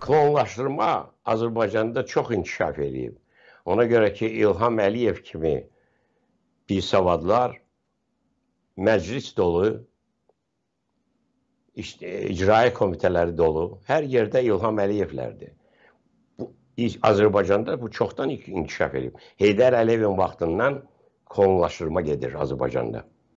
klonlaşdırma Azərbaycanda çox inkişaf edib. Ona görə ki, İlham Əliyev kimi bisavadlar məclis dolu, icraiyyə komitələri dolu, hər yerdə İlham Əliyevlərdir. Bu, Azərbaycanda bu çoxdan inkişaf edib. Heydər Əliyevin vaxtından klonlaşdırma gedir Azərbaycanda.